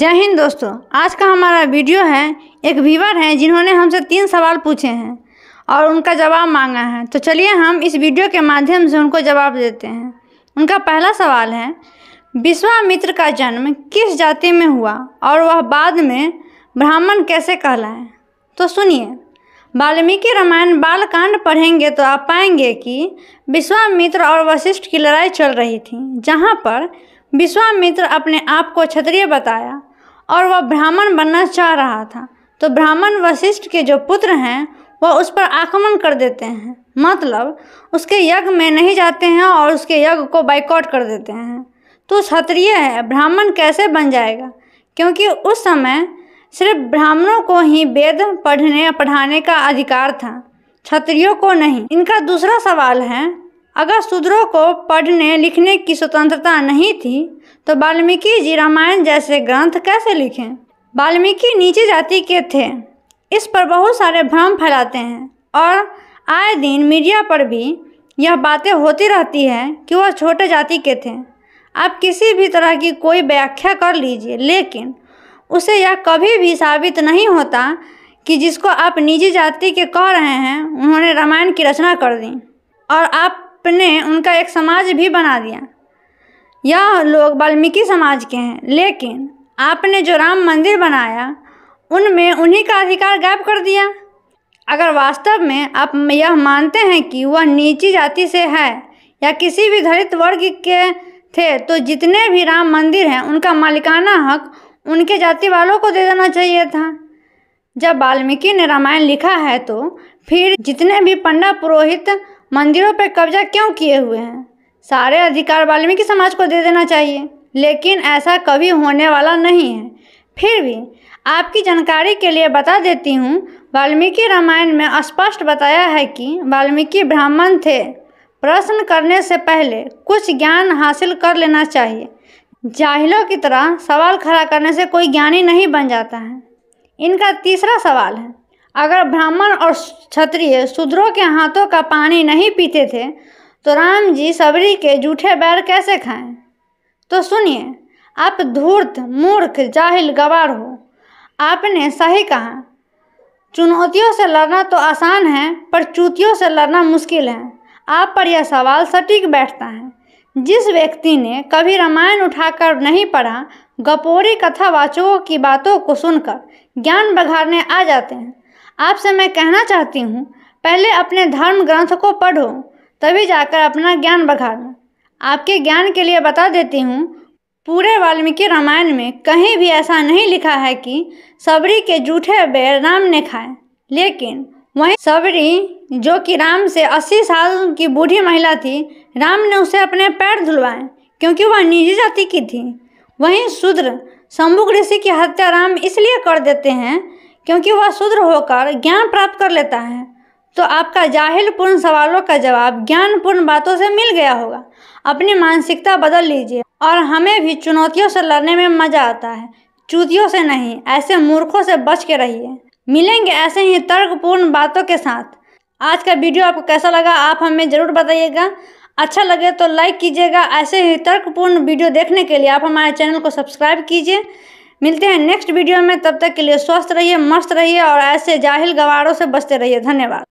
जय हिंद दोस्तों आज का हमारा वीडियो है एक व्यूवर हैं जिन्होंने हमसे तीन सवाल पूछे हैं और उनका जवाब मांगा है तो चलिए हम इस वीडियो के माध्यम से उनको जवाब देते हैं उनका पहला सवाल है विश्वामित्र का जन्म किस जाति में हुआ और वह बाद में ब्राह्मण कैसे कहलाए तो सुनिए वाल्मीकि रामायण बालकांड पढ़ेंगे तो आप पाएंगे कि विश्वामित्र और वशिष्ठ की लड़ाई चल रही थी जहाँ पर विश्वामित्र अपने आप को क्षत्रिय बताया और वह ब्राह्मण बनना चाह रहा था तो ब्राह्मण वशिष्ठ के जो पुत्र हैं वह उस पर आक्रमण कर देते हैं मतलब उसके यज्ञ में नहीं जाते हैं और उसके यज्ञ को बाइकआउट कर देते हैं तो क्षत्रिय है ब्राह्मण कैसे बन जाएगा क्योंकि उस समय सिर्फ ब्राह्मणों को ही वेद पढ़ने पढ़ाने का अधिकार था क्षत्रियों को नहीं इनका दूसरा सवाल है अगर शूद्रों को पढ़ने लिखने की स्वतंत्रता नहीं थी तो वाल्मीकि जी रामायण जैसे ग्रंथ कैसे लिखें वाल्मीकि नीचे जाति के थे इस पर बहुत सारे भ्रम फैलाते हैं और आए दिन मीडिया पर भी यह बातें होती रहती है कि वह छोटे जाति के थे आप किसी भी तरह की कोई व्याख्या कर लीजिए लेकिन उसे यह कभी भी साबित नहीं होता कि जिसको आप निजी जाति के कह रहे हैं उन्होंने रामायण की रचना कर दी और आप ने उनका एक समाज भी बना दिया यह लोग वाल्मीकि समाज के हैं लेकिन आपने जो राम मंदिर बनाया उनमें उन्हीं का अधिकार गायब कर दिया अगर वास्तव में आप यह मानते हैं कि वह नीची जाति से है या किसी भी दलित वर्ग के थे तो जितने भी राम मंदिर हैं उनका मालिकाना हक उनके जाति वालों को दे देना चाहिए था जब वाल्मीकि ने रामायण लिखा है तो फिर जितने भी पंडा पुरोहित मंदिरों पर कब्जा क्यों किए हुए हैं सारे अधिकार वाल्मीकि समाज को दे देना चाहिए लेकिन ऐसा कभी होने वाला नहीं है फिर भी आपकी जानकारी के लिए बता देती हूँ वाल्मीकि रामायण में स्पष्ट बताया है कि वाल्मीकि ब्राह्मण थे प्रश्न करने से पहले कुछ ज्ञान हासिल कर लेना चाहिए जाहिलों की तरह सवाल खड़ा करने से कोई ज्ञानी नहीं बन जाता है इनका तीसरा सवाल है अगर ब्राह्मण और क्षत्रिय शूद्रों के हाथों का पानी नहीं पीते थे तो राम जी सबरी के जूठे बैर कैसे खाएं तो सुनिए आप धूर्त मूर्ख जाहिल गवार हो आपने सही कहा चुनौतियों से लड़ना तो आसान है पर चूतियों से लड़ना मुश्किल है आप पर यह सवाल सटीक बैठता है जिस व्यक्ति ने कभी रामायण उठाकर नहीं पढ़ा गपोरी कथावाचकों की बातों को सुनकर ज्ञान बघारने आ जाते हैं आपसे मैं कहना चाहती हूँ पहले अपने धर्म ग्रंथ को पढ़ो तभी जाकर अपना ज्ञान बघाड़ो आपके ज्ञान के लिए बता देती हूँ पूरे वाल्मीकि रामायण में कहीं भी ऐसा नहीं लिखा है कि सबरी के जूठे बैर राम ने खाए लेकिन वहीं सबरी जो कि राम से 80 साल की बूढ़ी महिला थी राम ने उसे अपने पैर धुलवाए क्योंकि वह निजी जाति की थी वहीं शूद्र शंभुग ऋषि की हत्या राम इसलिए कर देते हैं क्योंकि वह शूद्र होकर ज्ञान प्राप्त कर लेता है तो आपका पूर्ण सवालों का जवाब ज्ञानपूर्ण बातों से मिल गया होगा अपनी मानसिकता बदल लीजिए और हमें भी चुनौतियों से लड़ने में मज़ा आता है चूतियों से नहीं ऐसे मूर्खों से बच के रहिए मिलेंगे ऐसे ही तर्कपूर्ण बातों के साथ आज का वीडियो आपको कैसा लगा आप हमें ज़रूर बताइएगा अच्छा लगे तो लाइक कीजिएगा ऐसे ही तर्कपूर्ण वीडियो देखने के लिए आप हमारे चैनल को सब्सक्राइब कीजिए मिलते हैं नेक्स्ट वीडियो में तब तक के लिए स्वस्थ रहिए मस्त रहिए और ऐसे जाहिल गवारों से बचते रहिए धन्यवाद